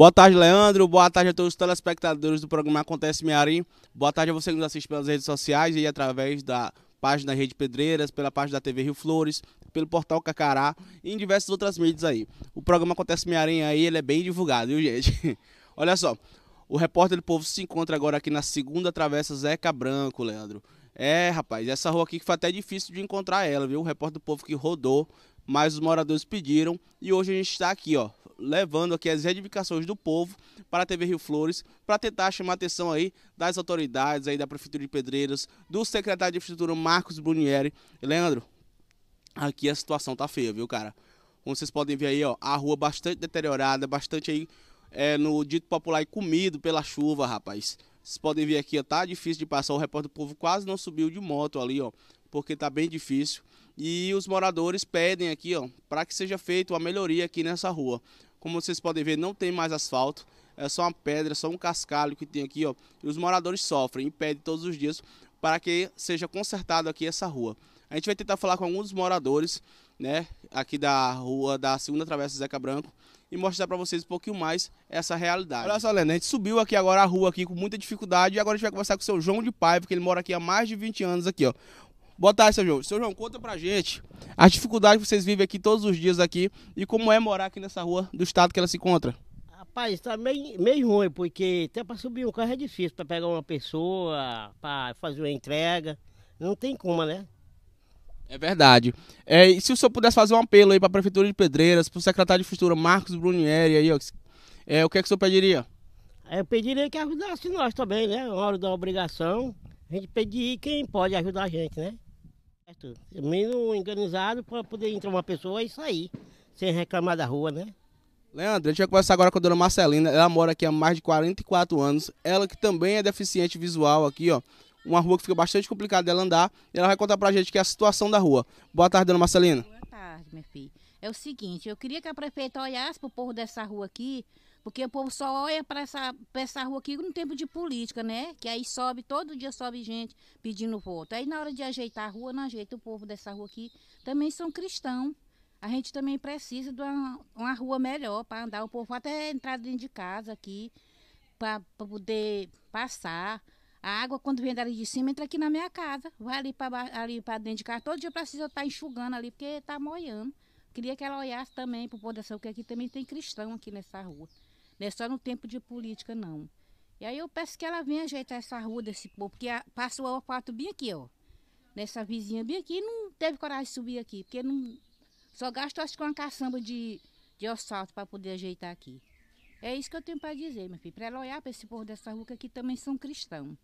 Boa tarde, Leandro. Boa tarde a todos os telespectadores do programa Acontece Mearim. Boa tarde a você que nos assiste pelas redes sociais e através da página Rede Pedreiras, pela página da TV Rio Flores, pelo portal Cacará e em diversas outras mídias aí. O programa Acontece Mearim aí, ele é bem divulgado, viu, gente? Olha só, o repórter do povo se encontra agora aqui na segunda travessa Zeca Branco, Leandro. É, rapaz, essa rua aqui que foi até difícil de encontrar ela, viu? O repórter do povo que rodou, mas os moradores pediram e hoje a gente está aqui, ó, levando aqui as reivindicações do povo para a TV Rio Flores, para tentar chamar a atenção aí das autoridades, aí da Prefeitura de Pedreiras, do secretário de Infraestrutura Marcos Brunieri. Leandro, aqui a situação tá feia, viu, cara? Como vocês podem ver aí, ó, a rua bastante deteriorada, bastante aí é, no dito popular comido pela chuva, rapaz. Vocês podem ver aqui, ó, tá difícil de passar. O repórter do povo quase não subiu de moto ali, ó, porque tá bem difícil. E os moradores pedem aqui, ó, para que seja feita uma melhoria aqui nessa rua. Como vocês podem ver, não tem mais asfalto. É só uma pedra, só um cascalho que tem aqui, ó. E os moradores sofrem e todos os dias para que seja consertado aqui essa rua. A gente vai tentar falar com alguns moradores, né, aqui da rua da segunda travessa Zeca Branco e mostrar para vocês um pouquinho mais essa realidade. Olha só, Lenda, a gente subiu aqui agora a rua aqui com muita dificuldade e agora a gente vai conversar com o seu João de Paiva, que ele mora aqui há mais de 20 anos aqui, ó. Boa tarde, seu João. Seu João, conta pra gente as dificuldades que vocês vivem aqui todos os dias aqui e como é morar aqui nessa rua do estado que ela se encontra. Rapaz, tá meio, meio ruim, porque até para subir um carro é difícil, para pegar uma pessoa, para fazer uma entrega, não tem como, né? É verdade. É, e se o senhor pudesse fazer um apelo aí para a Prefeitura de Pedreiras, para o secretário de Futura, Marcos Brunieri, aí, ó, é, o que é que o senhor pediria? É, eu pediria que ajudasse nós também, né? Na hora da obrigação, a gente pedir quem pode ajudar a gente, né? É Menos organizado para poder entrar uma pessoa e sair, sem reclamar da rua, né? Leandro, a gente vai conversar agora com a dona Marcelina. Ela mora aqui há mais de 44 anos. Ela que também é deficiente visual aqui, ó. Uma rua que fica bastante complicada dela andar. E ela vai contar pra gente que é a situação da rua. Boa tarde, dona Marcelina. Boa tarde, minha filha. É o seguinte, eu queria que a prefeita olhasse pro povo dessa rua aqui, porque o povo só olha para essa, essa rua aqui no tempo de política, né? Que aí sobe, todo dia sobe gente pedindo voto. Aí na hora de ajeitar a rua, não ajeita o povo dessa rua aqui. Também são cristãos. A gente também precisa de uma, uma rua melhor para andar o povo até entrar dentro de casa aqui, para poder passar. A água, quando vem dali de cima, entra aqui na minha casa. Vai ali para ali dentro de casa. Todo dia precisa estar tá enxugando ali, porque está moiando. Queria que ela olhasse também para o povo dessa rua, porque aqui também tem cristão aqui nessa rua. Não é só no tempo de política, não. E aí eu peço que ela venha ajeitar essa rua desse povo, porque passou passa o aeroporto bem aqui, ó. Nessa vizinha bem aqui, não teve coragem de subir aqui, porque não, só gastou acho que uma caçamba de, de assalto para poder ajeitar aqui. É isso que eu tenho para dizer, meu filho. Para ela olhar para esse povo dessa rua que aqui também são cristãos.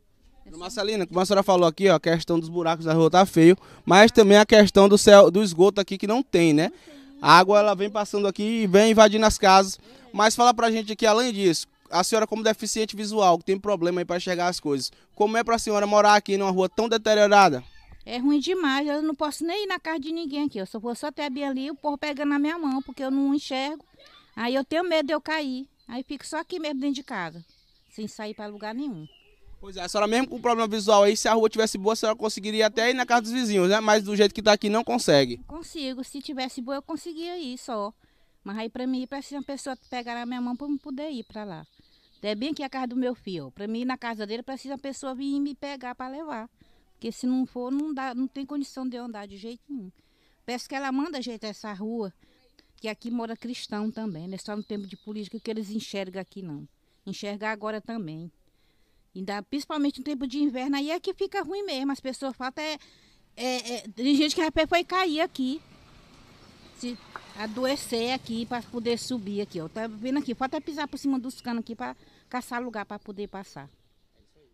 Marcelina, como a senhora falou aqui, ó, a questão dos buracos da rua tá feio, mas também a questão do céu, do esgoto aqui que não tem, né? Não tem. A água ela vem passando aqui e vem invadindo as casas. Mas fala pra gente aqui, além disso, a senhora como deficiente visual, que tem problema aí para enxergar as coisas, como é pra senhora morar aqui numa rua tão deteriorada? É ruim demais, eu não posso nem ir na casa de ninguém aqui. Eu só vou só Bia ali, o povo pegando na minha mão, porque eu não enxergo. Aí eu tenho medo de eu cair. Aí fico só aqui mesmo dentro de casa, sem sair para lugar nenhum. Pois é, a senhora mesmo com problema visual aí, se a rua tivesse boa, a senhora conseguiria até ir na casa dos vizinhos, né? Mas do jeito que está aqui, não consegue. Consigo, se tivesse boa eu conseguia ir só. Mas aí para mim ir, precisa uma pessoa pegar a minha mão para eu poder ir para lá. É bem aqui a casa do meu filho. Para mim ir na casa dele, precisa uma pessoa vir me pegar para levar. Porque se não for, não, dá, não tem condição de eu andar de jeito nenhum. Peço que ela manda ajeitar essa rua, que aqui mora cristão também, não é só no tempo de política que eles enxergam aqui não. Enxergar agora também. Ainda, principalmente no tempo de inverno, aí é que fica ruim mesmo. As pessoas falta É, é, tem gente que foi cair aqui. Se adoecer aqui para poder subir aqui, ó. Tá vendo aqui? Falta pisar por cima dos canos aqui para caçar lugar para poder passar.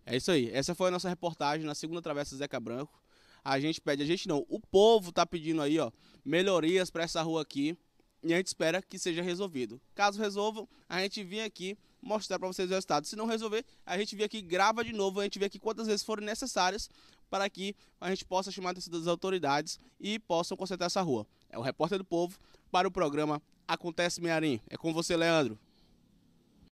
É isso aí. Essa foi a nossa reportagem na segunda travessa Zeca Branco. A gente pede, a gente não, o povo tá pedindo aí, ó, melhorias para essa rua aqui. E a gente espera que seja resolvido. Caso resolvam, a gente vem aqui mostrar para vocês o resultado. Se não resolver, a gente vê aqui, grava de novo, a gente vê aqui quantas vezes forem necessárias para que a gente possa chamar a atenção das autoridades e possam consertar essa rua. É o Repórter do Povo para o programa Acontece Mearim. É com você, Leandro.